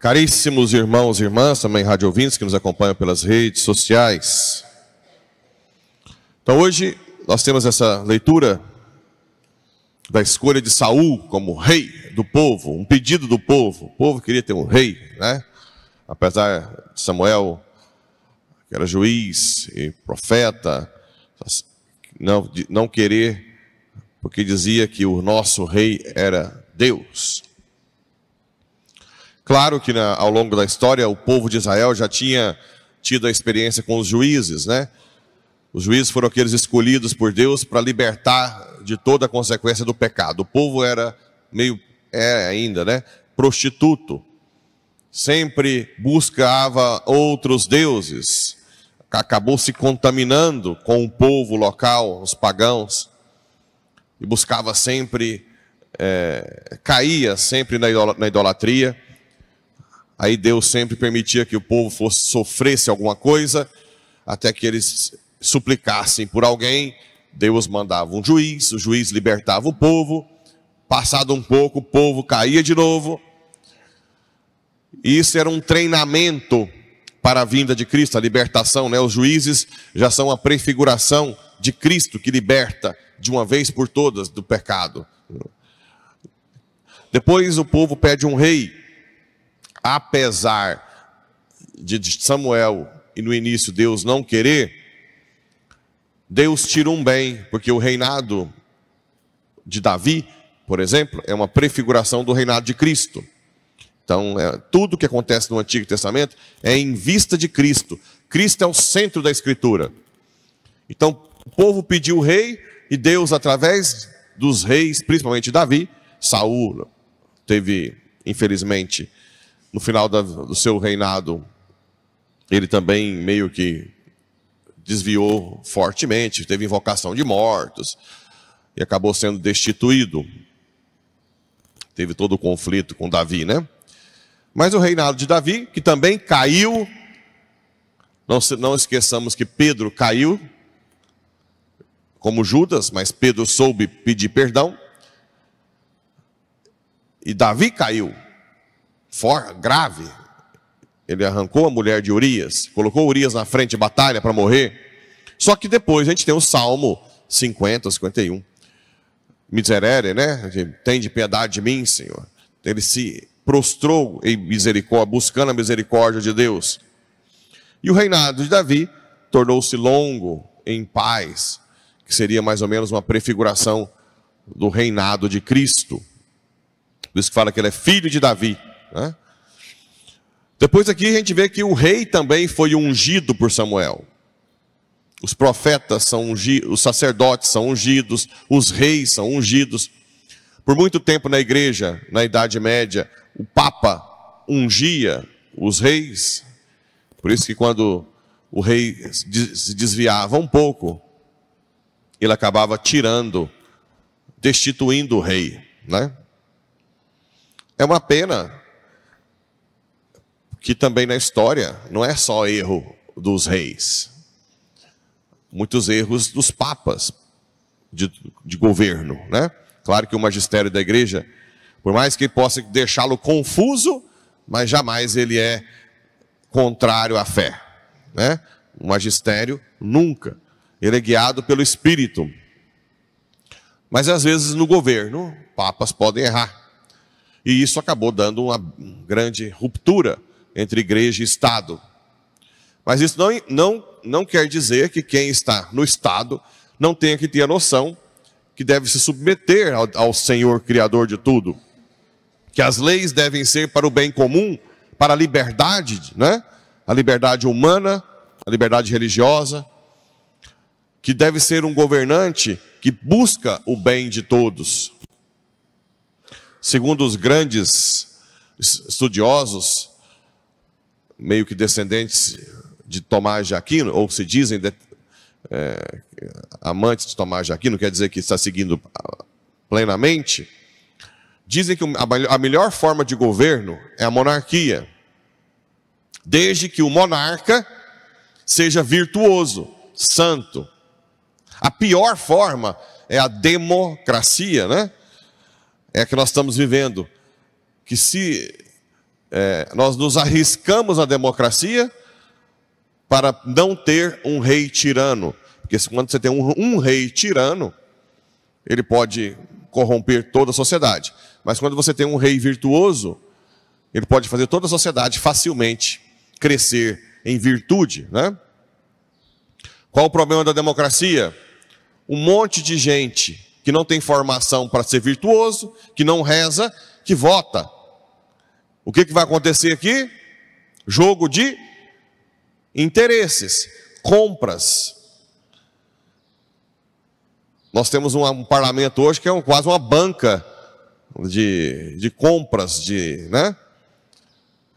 Caríssimos irmãos e irmãs, também rádio ouvintes que nos acompanham pelas redes sociais. Então hoje nós temos essa leitura da escolha de Saul como rei do povo, um pedido do povo. O povo queria ter um rei, né? Apesar de Samuel, que era juiz e profeta, não, não querer, porque dizia que o nosso rei era Deus. Claro que na, ao longo da história o povo de Israel já tinha tido a experiência com os juízes, né? Os juízes foram aqueles escolhidos por Deus para libertar de toda a consequência do pecado. O povo era meio é ainda, né? Prostituto. Sempre buscava outros deuses. Acabou se contaminando com o povo local, os pagãos, e buscava sempre, é, caía sempre na idolatria Aí Deus sempre permitia que o povo fosse, sofresse alguma coisa, até que eles suplicassem por alguém. Deus mandava um juiz, o juiz libertava o povo. Passado um pouco, o povo caía de novo. Isso era um treinamento para a vinda de Cristo, a libertação, né? Os juízes já são a prefiguração de Cristo que liberta de uma vez por todas do pecado. Depois o povo pede um rei, apesar de Samuel e no início Deus não querer, Deus tira um bem, porque o reinado de Davi, por exemplo, é uma prefiguração do reinado de Cristo. Então, é, tudo que acontece no Antigo Testamento é em vista de Cristo. Cristo é o centro da Escritura. Então, o povo pediu o rei e Deus, através dos reis, principalmente Davi, Saul teve, infelizmente, no final da, do seu reinado, ele também meio que desviou fortemente, teve invocação de mortos e acabou sendo destituído. Teve todo o conflito com Davi, né? Mas o reinado de Davi, que também caiu, não, não esqueçamos que Pedro caiu, como Judas, mas Pedro soube pedir perdão, e Davi caiu, for, grave. Ele arrancou a mulher de Urias, colocou Urias na frente de batalha para morrer. Só que depois a gente tem o Salmo 50, 51. Miserere, né? Tem de piedade de mim, Senhor. Ele se prostrou em misericórdia, buscando a misericórdia de Deus. E o reinado de Davi tornou-se longo, em paz, que seria mais ou menos uma prefiguração do reinado de Cristo. Por isso que fala que ele é filho de Davi. Né? Depois aqui a gente vê que o rei também foi ungido por Samuel. Os profetas são ungidos, os sacerdotes são ungidos, os reis são ungidos. Por muito tempo na igreja, na Idade Média, o Papa ungia os reis. Por isso que quando o rei se desviava um pouco, ele acabava tirando, destituindo o rei, né? É uma pena que também na história não é só erro dos reis, muitos erros dos papas de, de governo, né? Claro que o magistério da igreja, por mais que possa deixá-lo confuso, mas jamais ele é contrário à fé, né? O magistério nunca, ele é guiado pelo espírito. Mas às vezes no governo, papas podem errar. E isso acabou dando uma grande ruptura entre igreja e Estado. Mas isso não, não, não quer dizer que quem está no Estado não tenha que ter a noção que deve se submeter ao, ao Senhor Criador de tudo. Que as leis devem ser para o bem comum, para a liberdade, né? a liberdade humana, a liberdade religiosa, que deve ser um governante que busca o bem de todos. Segundo os grandes estudiosos, meio que descendentes de Tomás de Aquino, ou se dizem de, é, amantes de Tomás de Aquino, quer dizer que está seguindo plenamente, dizem que a melhor forma de governo é a monarquia, desde que o monarca seja virtuoso, santo. A pior forma é a democracia, né? É a que nós estamos vivendo, que se é, nós nos arriscamos à democracia para não ter um rei tirano. Porque quando você tem um, um rei tirano, ele pode corromper toda a sociedade. Mas quando você tem um rei virtuoso, ele pode fazer toda a sociedade facilmente crescer em virtude. Né? Qual o problema da democracia? Um monte de gente que não tem formação para ser virtuoso, que não reza, que vota. O que, que vai acontecer aqui? Jogo de interesses, compras. Nós temos um, um parlamento hoje que é um, quase uma banca de, de compras, de, né?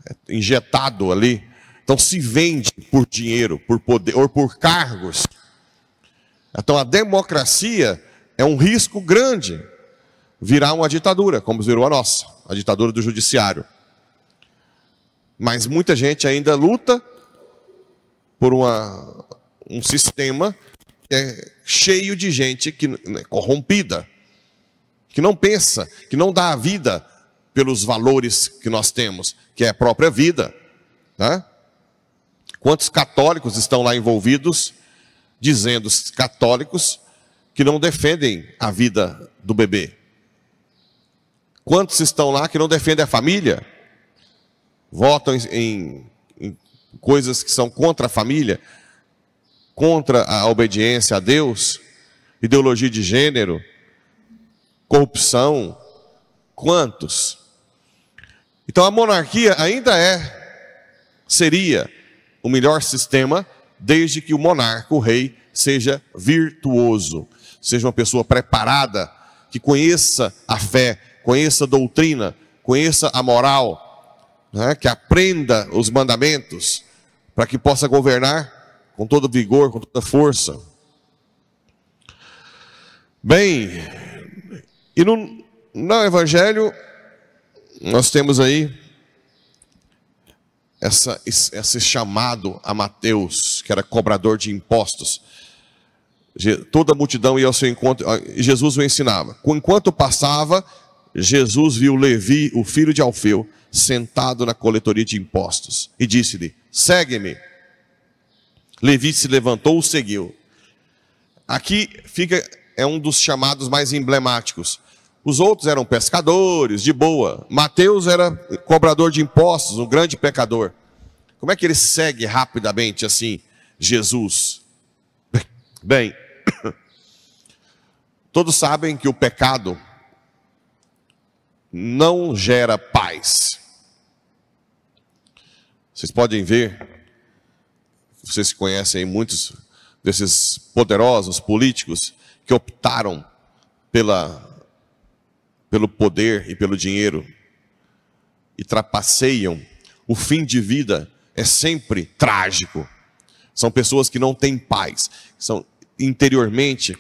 É injetado ali. Então se vende por dinheiro, por poder, ou por cargos. Então a democracia é um risco grande virar uma ditadura, como virou a nossa, a ditadura do judiciário. Mas muita gente ainda luta por uma, um sistema é, cheio de gente que, né, corrompida, que não pensa, que não dá a vida pelos valores que nós temos, que é a própria vida. Tá? Quantos católicos estão lá envolvidos, dizendo católicos, que não defendem a vida do bebê? Quantos estão lá que não defendem a família? votam em, em coisas que são contra a família, contra a obediência a Deus, ideologia de gênero, corrupção, quantos? Então a monarquia ainda é, seria o melhor sistema, desde que o monarca, o rei, seja virtuoso, seja uma pessoa preparada, que conheça a fé, conheça a doutrina, conheça a moral, né, que aprenda os mandamentos, para que possa governar com todo vigor, com toda força. Bem, e no, no Evangelho, nós temos aí essa, esse chamado a Mateus, que era cobrador de impostos. Toda a multidão ia ao seu encontro, Jesus o ensinava. Enquanto passava, Jesus viu Levi, o filho de Alfeu, sentado na coletoria de impostos e disse-lhe: Segue-me. Levi se levantou e seguiu. Aqui fica é um dos chamados mais emblemáticos. Os outros eram pescadores, de boa. Mateus era cobrador de impostos, um grande pecador. Como é que ele segue rapidamente assim Jesus? Bem, todos sabem que o pecado não gera paz. Vocês podem ver, vocês conhecem muitos desses poderosos políticos que optaram pela, pelo poder e pelo dinheiro e trapaceiam. O fim de vida é sempre trágico. São pessoas que não têm paz, são interiormente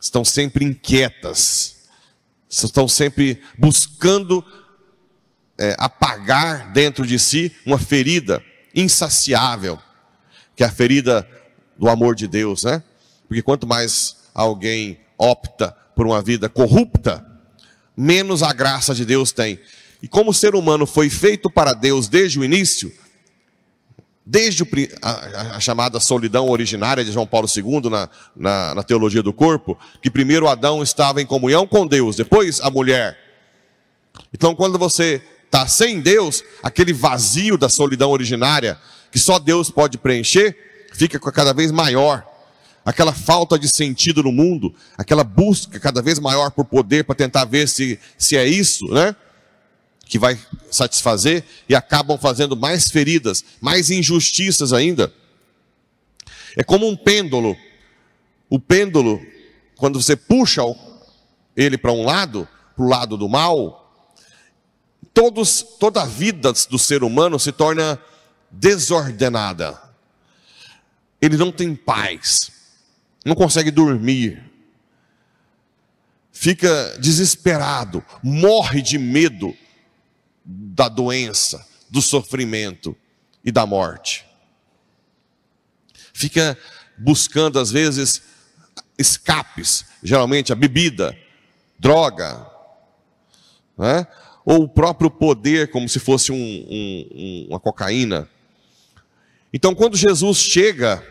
estão sempre inquietas estão sempre buscando é, apagar dentro de si uma ferida insaciável, que é a ferida do amor de Deus, né? Porque quanto mais alguém opta por uma vida corrupta, menos a graça de Deus tem. E como o ser humano foi feito para Deus desde o início, desde a, chamada solidão originária de João Paulo II na, na, na, teologia do corpo, que primeiro Adão estava em comunhão com Deus, depois a mulher. Então, quando você está sem Deus, aquele vazio da solidão originária, que só Deus pode preencher, fica cada vez maior. Aquela falta de sentido no mundo, aquela busca cada vez maior por poder para tentar ver se, se é isso, né? que vai satisfazer e acabam fazendo mais feridas, mais injustiças ainda. É como um pêndulo. O pêndulo, quando você puxa ele para um lado, para o lado do mal, todos, toda a vida do ser humano se torna desordenada. Ele não tem paz, não consegue dormir, fica desesperado, morre de medo, da doença, do sofrimento e da morte. Fica buscando, às vezes, escapes, geralmente a bebida, droga, né? ou o próprio poder, como se fosse um, um, uma cocaína. Então, quando Jesus chega,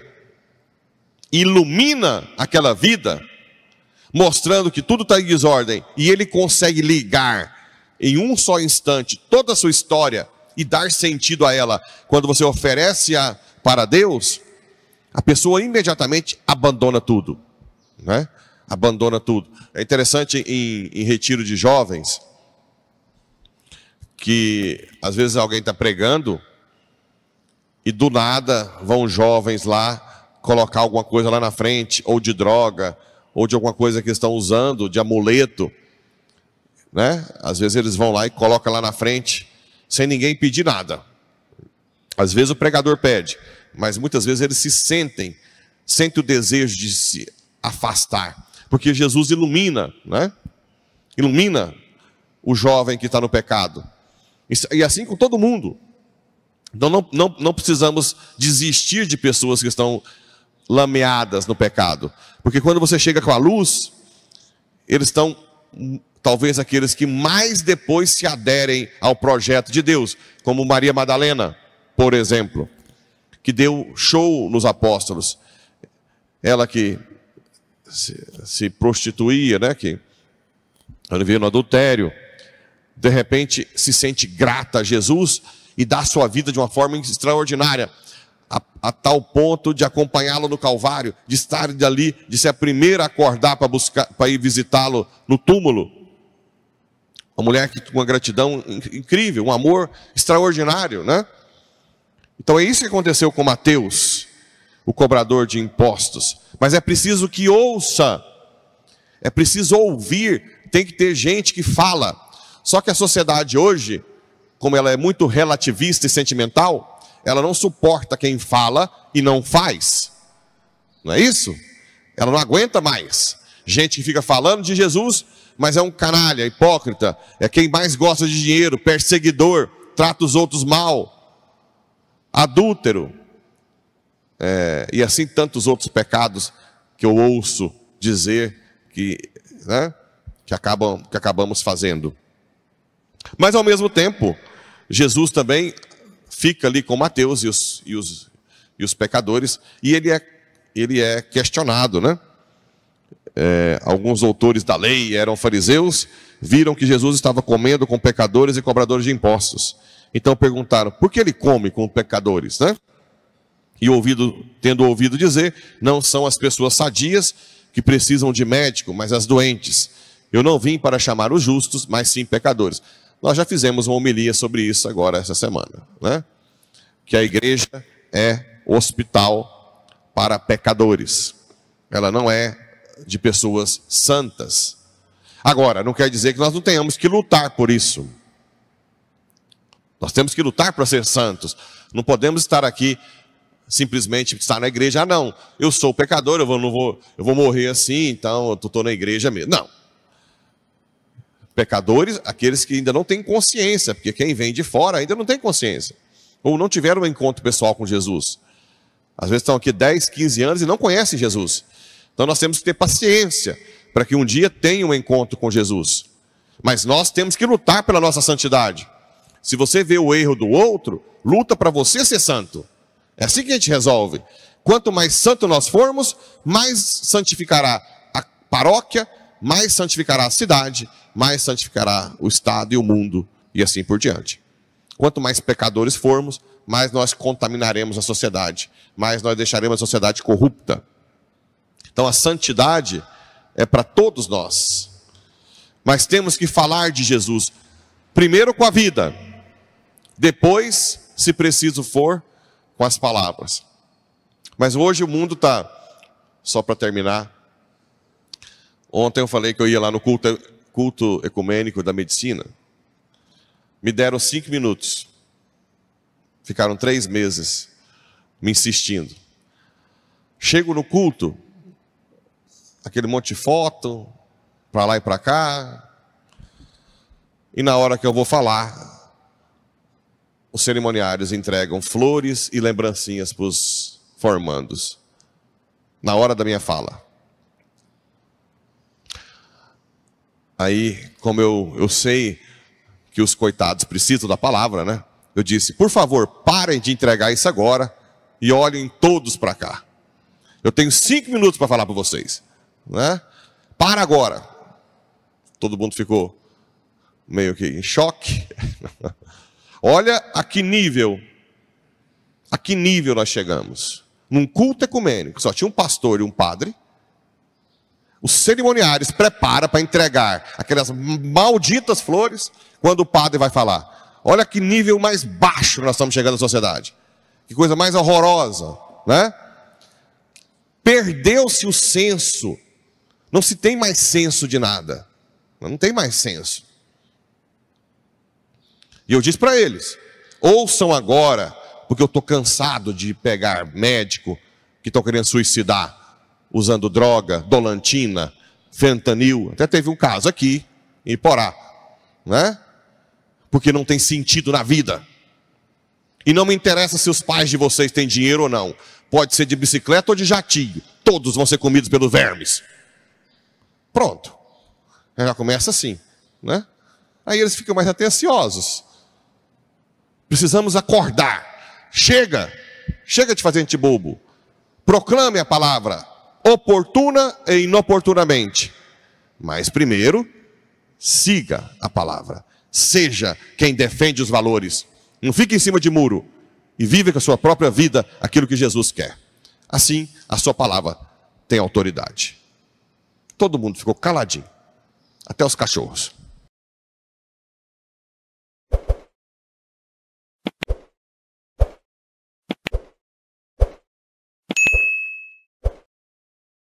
ilumina aquela vida, mostrando que tudo está em desordem, e ele consegue ligar em um só instante toda a sua história e dar sentido a ela, quando você oferece a, para Deus, a pessoa imediatamente abandona tudo, né? Abandona tudo. É interessante em, em retiro de jovens que às vezes alguém está pregando e do nada vão jovens lá colocar alguma coisa lá na frente, ou de droga, ou de alguma coisa que estão usando, de amuleto né? Às vezes eles vão lá e colocam lá na frente, sem ninguém pedir nada. Às vezes o pregador pede, mas muitas vezes eles se sentem, sentem o desejo de se afastar, porque Jesus ilumina, né? Ilumina o jovem que está no pecado. E assim com todo mundo. Então não, não, não precisamos desistir de pessoas que estão lameadas no pecado. Porque quando você chega com a luz, eles estão talvez aqueles que mais depois se aderem ao projeto de Deus, como Maria Madalena, por exemplo, que deu show nos apóstolos. Ela que se, se prostituía, né, que vivia no adultério, de repente se sente grata a Jesus e dá sua vida de uma forma extraordinária. A, a, tal ponto de acompanhá-lo no Calvário, de estar ali, de ser a primeira a acordar para buscar, para ir visitá-lo no túmulo. Uma mulher que com uma gratidão incrível, um amor extraordinário, né? Então é isso que aconteceu com Mateus, o cobrador de impostos. Mas é preciso que ouça, é preciso ouvir, tem que ter gente que fala. Só que a sociedade hoje, como ela é muito relativista e sentimental, ela não suporta quem fala e não faz. Não é isso? Ela não aguenta mais. Gente que fica falando de Jesus, mas é um canalha, hipócrita, é quem mais gosta de dinheiro, perseguidor, trata os outros mal, adúltero, é, e assim tantos outros pecados que eu ouço dizer que, né, que, acabam, que acabamos fazendo. Mas ao mesmo tempo, Jesus também fica ali com Mateus e os, e os, e os pecadores, e ele é, ele é questionado, né? é, alguns doutores da lei eram fariseus, viram que Jesus estava comendo com pecadores e cobradores de impostos. Então perguntaram: por que ele come com pecadores, né? E ouvido, tendo ouvido dizer, não são as pessoas sadias que precisam de médico, mas as doentes. Eu não vim para chamar os justos, mas sim pecadores. Nós já fizemos uma homilia sobre isso agora essa semana, né? Que a igreja é hospital para pecadores. Ela não é de pessoas santas. Agora, não quer dizer que nós não tenhamos que lutar por isso. Nós temos que lutar para ser santos. Não podemos estar aqui simplesmente estar na igreja. Ah, não, eu sou pecador, eu vou, não vou, eu vou morrer assim, então eu estou na igreja mesmo. Não. Pecadores, aqueles que ainda não têm consciência, porque quem vem de fora ainda não tem consciência. Ou não tiveram um encontro pessoal com Jesus. Às vezes estão aqui 10, 15 anos e não conhecem Jesus. Então nós temos que ter paciência para que um dia tenha um encontro com Jesus. Mas nós temos que lutar pela nossa santidade. Se você vê o erro do outro, luta para você ser santo. É assim que a gente resolve. Quanto mais santo nós formos, mais santificará a paróquia, mais santificará a cidade, mais santificará o Estado e o mundo, e assim por diante. Quanto mais pecadores formos, mais nós contaminaremos a sociedade, mais nós deixaremos a sociedade corrupta. Então a santidade é para todos nós. Mas temos que falar de Jesus, primeiro com a vida, depois, se preciso for, com as palavras. Mas hoje o mundo está, só para terminar, ontem eu falei que eu ia lá no culto, culto ecumênico da medicina, me deram cinco minutos, ficaram três meses me insistindo. Chego no culto, aquele monte de foto, para lá e para cá. E na hora que eu vou falar, os cerimoniários entregam flores e lembrancinhas para os formandos. Na hora da minha fala. Aí, como eu, eu sei que os coitados precisam da palavra, né? Eu disse, por favor, parem de entregar isso agora e olhem todos para cá. Eu tenho cinco minutos para falar para vocês né? Para agora. Todo mundo ficou meio que em choque. Olha a que nível, a que nível nós chegamos. Num culto ecumênico, só tinha um pastor e um padre. Os cerimoniários preparam para entregar aquelas malditas flores quando o padre vai falar. Olha que nível mais baixo nós estamos chegando na sociedade. Que coisa mais horrorosa, né? Perdeu-se o senso não se tem mais senso de nada. Não tem mais senso. E eu disse para eles: ouçam agora, porque eu estou cansado de pegar médico que estão querendo suicidar usando droga, dolantina, fentanil. Até teve um caso aqui, em Porá, né? Porque não tem sentido na vida. E não me interessa se os pais de vocês têm dinheiro ou não. Pode ser de bicicleta ou de jatinho. Todos vão ser comidos pelos vermes. Pronto. Já começa assim, né? Aí eles ficam mais atenciosos. Precisamos acordar. Chega. Chega de fazer gente bobo. Proclame a palavra oportuna e inoportunamente. Mas primeiro, siga a palavra. Seja quem defende os valores. Não fique em cima de muro e vive com a sua própria vida aquilo que Jesus quer. Assim, a sua palavra tem autoridade. Todo mundo ficou caladinho, até os cachorros.